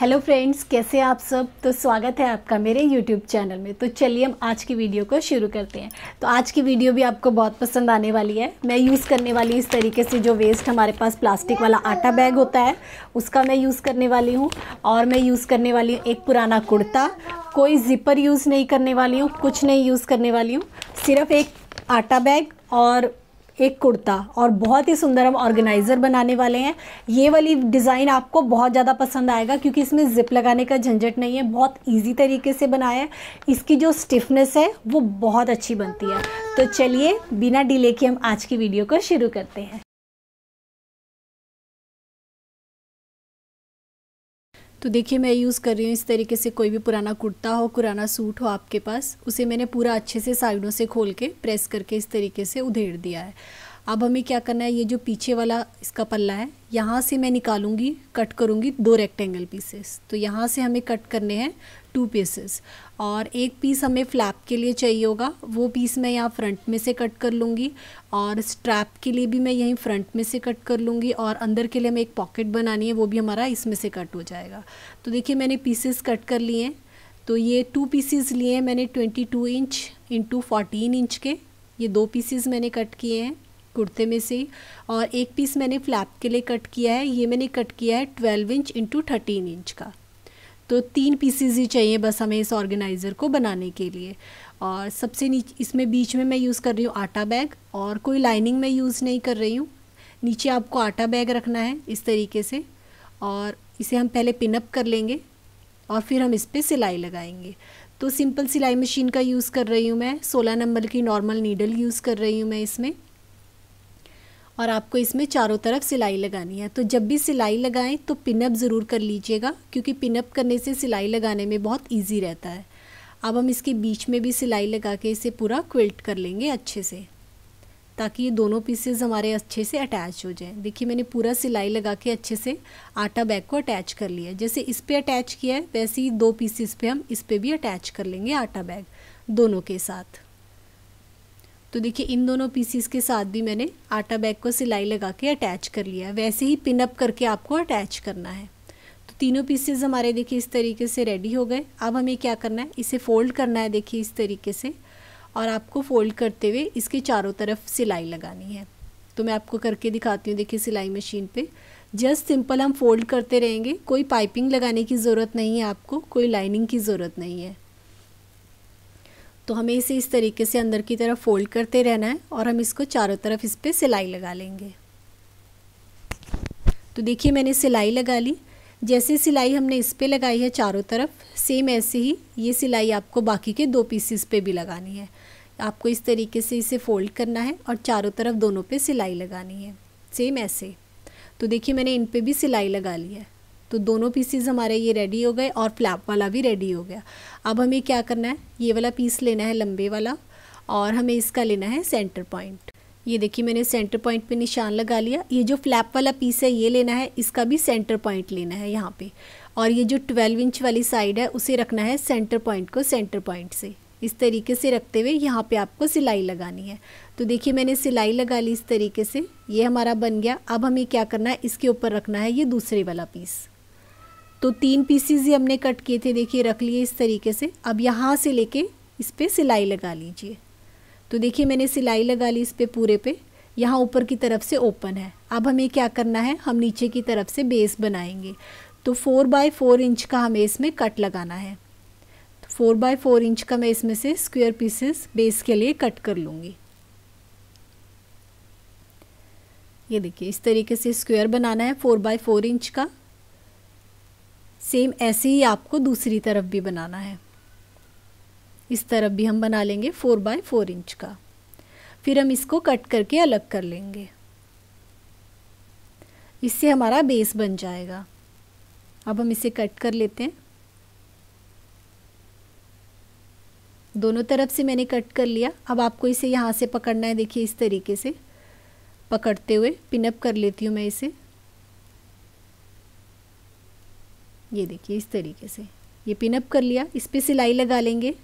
hello friends कैसे आप सब तो स्वागत है आपका मेरे यूट्यूब चैनल में तो चलिए हम आज की वीडियो को शुरू करते हैं तो आज की वीडियो भी आपको बहुत पसंद आने वाली है मैं यूज़ करने वाली इस तरीके से जो वेस्ट हमारे पास प्लास्टिक वाला आटा बैग होता है उसका मैं यूज़ करने वाली हूँ और मैं यूज़ करने वाली हूँ एक पुराना कुर्ता कोई ज़िपर यूज़ नहीं करने वाली हूँ कुछ नहीं यूज़ करने वाली हूँ सिर्फ एक आटा बैग और एक कुर्ता और बहुत ही सुंदर हम ऑर्गेनाइज़र बनाने वाले हैं ये वाली डिज़ाइन आपको बहुत ज़्यादा पसंद आएगा क्योंकि इसमें ज़िप लगाने का झंझट नहीं है बहुत ईजी तरीके से बनाया है इसकी जो स्टिफनेस है वो बहुत अच्छी बनती है तो चलिए बिना डिले के हम आज की वीडियो को शुरू करते हैं तो देखिए मैं यूज़ कर रही हूँ इस तरीके से कोई भी पुराना कुर्ता हो पुराना सूट हो आपके पास उसे मैंने पूरा अच्छे से साइडों से खोल के प्रेस करके इस तरीके से उधेड़ दिया है अब हमें क्या करना है ये जो पीछे वाला इसका पल्ला है यहाँ से मैं निकालूंगी कट करूँगी दो रेक्टेंगल पीसेस तो यहाँ से हमें कट करने हैं टू पीसेस और एक पीस हमें फ्लैप के लिए चाहिए होगा वो पीस मैं यहाँ फ्रंट में से कट कर लूँगी और स्ट्रैप के लिए भी मैं यहीं फ्रंट में से कट कर लूँगी और अंदर के लिए हमें एक पॉकेट बनानी है वो भी हमारा इसमें से कट हो जाएगा तो देखिए मैंने पीसेस कट कर लिए हैं तो ये टू पीसेस लिए हैं मैंने 22 इंच इंटू 14 इंच के ये दो पीसेस मैंने कट किए हैं कुर्ते में से और एक पीस मैंने फ्लैप के लिए कट किया है ये मैंने कट किया है twelve inch into thirteen inch का तो तीन पीसीज ही चाहिए बस हमें इस ऑर्गेनाइज़र को बनाने के लिए और सबसे नीचे इसमें बीच में मैं यूज़ कर रही हूँ आटा बैग और कोई लाइनिंग मैं यूज़ नहीं कर रही हूँ नीचे आपको आटा बैग रखना है इस तरीके से और इसे हम पहले पिनअप कर लेंगे और फिर हम इस पर सिलाई लगाएंगे तो सिंपल सिलाई मशीन का यूज़ कर रही हूँ मैं सोलह नंबर की नॉर्मल नीडल यूज़ कर रही हूँ मैं इसमें और आपको इसमें चारों तरफ सिलाई लगानी है तो जब भी सिलाई लगाएं तो पिनअप ज़रूर कर लीजिएगा क्योंकि पिनअप करने से सिलाई लगाने में बहुत ईजी रहता है अब हम इसके बीच में भी सिलाई लगा के इसे पूरा क्विल्ट कर लेंगे अच्छे से ताकि ये दोनों पीसेज हमारे अच्छे से अटैच हो जाएं देखिए मैंने पूरा सिलाई लगा के अच्छे से आटा बैग को अटैच कर लिया है जैसे इस पर अटैच किया है वैसे ही दो पीसेस पे हम इस पर भी अटैच कर लेंगे आटा बैग दोनों के साथ तो देखिए इन दोनों पीसीस के साथ भी मैंने आटा बैग को सिलाई लगा के अटैच कर लिया है वैसे ही पिनअप करके आपको अटैच करना है तो तीनों पीसेज हमारे देखिए इस तरीके से रेडी हो गए अब हमें क्या करना है इसे फ़ोल्ड करना है देखिए इस तरीके से और आपको फ़ोल्ड करते हुए इसके चारों तरफ सिलाई लगानी है तो मैं आपको करके दिखाती हूँ देखिए सिलाई मशीन पर जस्ट सिंपल हम फोल्ड करते रहेंगे कोई पाइपिंग लगाने की ज़रूरत नहीं है आपको कोई लाइनिंग की ज़रूरत नहीं है तो हमें इसे इस तरीके से अंदर की तरफ फोल्ड करते रहना है और हम इसको चारों तरफ इस पर सिलाई लगा लेंगे तो देखिए मैंने सिलाई लगा ली जैसे सिलाई हमने इस पर लगाई है चारों तरफ सेम ऐसे ही ये सिलाई आपको बाकी के दो पीसीस पे भी लगानी है आपको इस तरीके से इसे फोल्ड करना है और चारों तरफ दोनों पे सिलाई लगानी है सेम ऐसे तो देखिए मैंने इन पे भी सिलाई लगा ली है तो दोनों पीसीज हमारे ये रेडी हो गए और फ्लैप वाला भी रेडी हो गया अब हमें क्या करना है ये वाला पीस लेना है लंबे वाला और हमें इसका लेना है सेंटर पॉइंट ये देखिए मैंने सेंटर पॉइंट पे निशान लगा लिया ये जो फ्लैप वाला पीस है ये लेना है इसका भी सेंटर पॉइंट लेना है यहाँ पे और ये जो 12 इंच वाली साइड है उसे रखना है सेंटर पॉइंट को सेंटर पॉइंट से इस तरीके से रखते हुए यहाँ पे आपको सिलाई लगानी है तो देखिए मैंने सिलाई लगा ली इस तरीके से ये हमारा बन गया अब हमें क्या करना है इसके ऊपर रखना है ये दूसरे वाला पीस तो तीन पीसीज ही हमने कट किए थे देखिए रख लिए इस तरीके से अब यहाँ से लेके इस पर सिलाई लगा लीजिए तो देखिए मैंने सिलाई लगा ली इस पर पूरे पे यहाँ ऊपर की तरफ से ओपन है अब हमें क्या करना है हम नीचे की तरफ से बेस बनाएंगे तो फोर बाय फोर इंच का हमें इसमें कट लगाना है तो फोर बाय फोर इंच का मैं इसमें से स्क्वेयर पीसेस बेस के लिए कट कर लूँगी ये देखिए इस तरीके से स्क्वेयर बनाना है फोर बाय फोर इंच का सेम ऐसे ही आपको दूसरी तरफ भी बनाना है इस तरफ भी हम बना लेंगे फोर बाय फोर इंच का फिर हम इसको कट करके अलग कर लेंगे इससे हमारा बेस बन जाएगा अब हम इसे कट कर लेते हैं दोनों तरफ से मैंने कट कर लिया अब आपको इसे यहाँ से पकड़ना है देखिए इस तरीके से पकड़ते हुए पिनअप कर लेती हूँ मैं इसे ये देखिए इस तरीके से ये पिनअप कर लिया इस पर सिलाई लगा लेंगे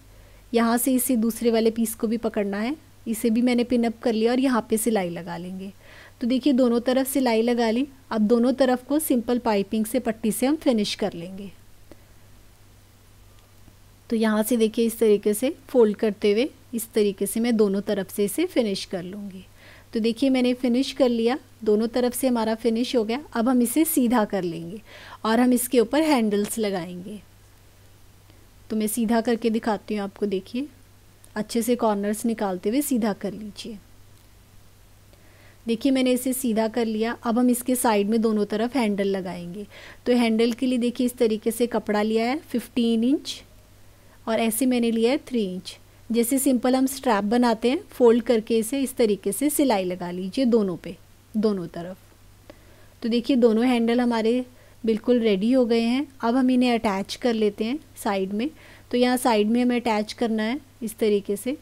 यहाँ से इसे दूसरे वाले पीस को भी पकड़ना है इसे भी मैंने पिनअप कर लिया और यहाँ पे सिलाई लगा लेंगे तो देखिए दोनों तरफ सिलाई लगा ली अब दोनों तरफ को सिंपल पाइपिंग से पट्टी से हम फिनिश कर लेंगे तो यहाँ से देखिए इस तरीके से फोल्ड करते हुए इस तरीके से मैं दोनों तरफ से इसे फिनिश कर लूँगी तो देखिए मैंने फिनिश कर लिया दोनों तरफ से हमारा फिनिश हो गया अब हम इसे सीधा कर लेंगे और हम इसके ऊपर हैंडल्स लगाएंगे तो मैं सीधा करके दिखाती हूँ आपको देखिए अच्छे से कॉर्नर्स निकालते हुए सीधा कर लीजिए देखिए मैंने इसे सीधा कर लिया अब हम इसके साइड में दोनों तरफ हैंडल लगाएंगे तो हैंडल के लिए देखिए इस तरीके से कपड़ा लिया है फिफ्टीन इंच और ऐसे मैंने लिया है थ्री इंच जैसे सिंपल हम स्ट्रैप बनाते हैं फोल्ड करके इसे इस तरीके से सिलाई लगा लीजिए दोनों पे दोनों तरफ तो देखिए दोनों हैंडल हमारे बिल्कुल रेडी हो गए हैं अब हम इन्हें अटैच कर लेते हैं साइड में तो यहाँ साइड में हमें अटैच करना है इस तरीके से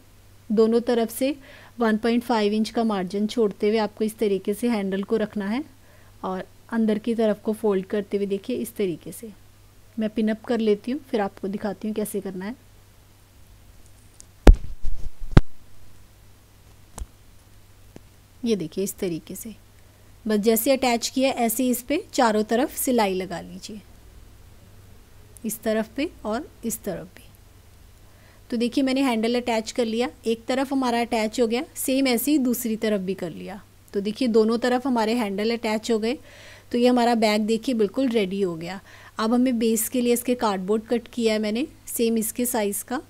दोनों तरफ से 1.5 इंच का मार्जिन छोड़ते हुए आपको इस तरीके से हैंडल को रखना है और अंदर की तरफ को फोल्ड करते हुए देखिए इस तरीके से मैं पिनअप कर लेती हूँ फिर आपको दिखाती हूँ कैसे करना है ये देखिए इस तरीके से बस जैसे अटैच किया ऐसे इस पर चारों तरफ सिलाई लगा लीजिए इस तरफ पे और इस तरफ भी तो देखिए मैंने हैंडल अटैच कर लिया एक तरफ हमारा अटैच हो गया सेम ऐसे ही दूसरी तरफ भी कर लिया तो देखिए दोनों तरफ हमारे हैंडल अटैच हो गए तो ये हमारा बैग देखिए बिल्कुल रेडी हो गया अब हमें बेस के लिए इसके कार्डबोर्ड कट किया है मैंने सेम इसके साइज़ का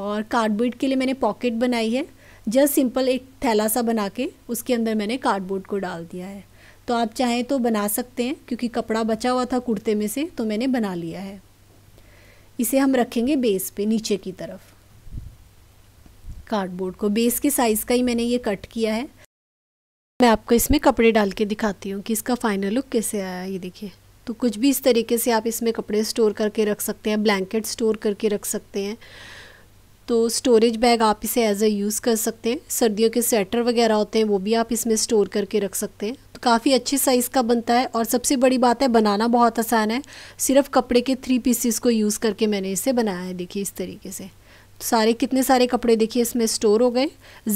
और कार्डबोर्ड के लिए मैंने पॉकेट बनाई है जस्ट सिंपल एक थैला सा बना के उसके अंदर मैंने कार्डबोर्ड को डाल दिया है तो आप चाहें तो बना सकते हैं क्योंकि कपड़ा बचा हुआ था कुर्ते में से तो मैंने बना लिया है इसे हम रखेंगे बेस पे नीचे की तरफ कार्डबोर्ड को बेस के साइज़ का ही मैंने ये कट किया है मैं आपको इसमें कपड़े डाल के दिखाती हूँ कि इसका फाइनल लुक कैसे आया ये देखिए तो कुछ भी इस तरीके से आप इसमें कपड़े स्टोर करके रख सकते हैं ब्लैंकेट स्टोर करके रख सकते हैं तो स्टोरेज बैग आप इसे एज ए यूज़ कर सकते हैं सर्दियों के स्वेटर वगैरह होते हैं वो भी आप इसमें स्टोर करके रख सकते हैं तो काफ़ी अच्छे साइज़ का बनता है और सबसे बड़ी बात है बनाना बहुत आसान है सिर्फ कपड़े के थ्री पीसीस को यूज़ करके मैंने इसे बनाया है देखिए इस तरीके से सारे कितने सारे कपड़े देखिए इसमें स्टोर हो गए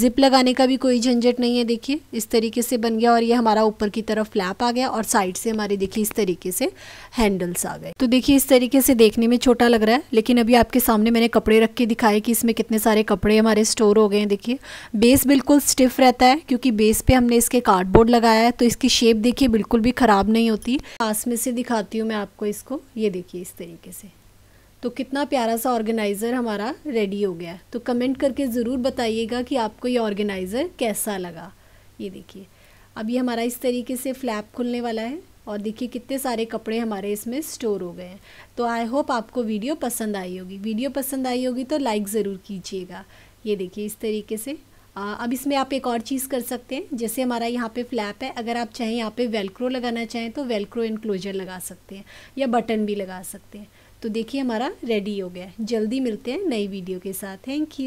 जिप लगाने का भी कोई झंझट नहीं है देखिए इस तरीके से बन गया और ये हमारा ऊपर की तरफ फ्लैप आ गया और साइड से हमारे देखिए इस तरीके से हैंडल्स आ गए तो देखिए इस तरीके से देखने में छोटा लग रहा है लेकिन अभी आपके सामने मैंने कपड़े रख के दिखाए कि इसमें कितने सारे कपड़े हमारे स्टोर हो गए हैं देखिए बेस बिल्कुल स्टिफ रहता है क्योंकि बेस पे हमने इसके कार्डबोर्ड लगाया है तो इसकी शेप देखिए बिल्कुल भी ख़राब नहीं होती पास में से दिखाती हूँ मैं आपको इसको ये देखिए इस तरीके से तो कितना प्यारा सा ऑर्गेनाइज़र हमारा रेडी हो गया तो कमेंट करके ज़रूर बताइएगा कि आपको ये ऑर्गेनाइज़र कैसा लगा ये देखिए अब ये हमारा इस तरीके से फ्लैप खुलने वाला है और देखिए कितने सारे कपड़े हमारे इसमें स्टोर हो गए हैं तो आई होप आपको वीडियो पसंद आई होगी वीडियो पसंद आई होगी तो लाइक ज़रूर कीजिएगा ये देखिए इस तरीके से आ, अब इसमें आप एक और चीज़ कर सकते हैं जैसे हमारा यहाँ पे फ्लैप है अगर आप चाहें यहाँ पे वेलक्रो लगाना चाहें तो वेलक्रो इनक्लोजर लगा सकते हैं या बटन भी लगा सकते हैं तो देखिए हमारा रेडी हो गया है जल्दी मिलते हैं नई वीडियो के साथ थैंक यू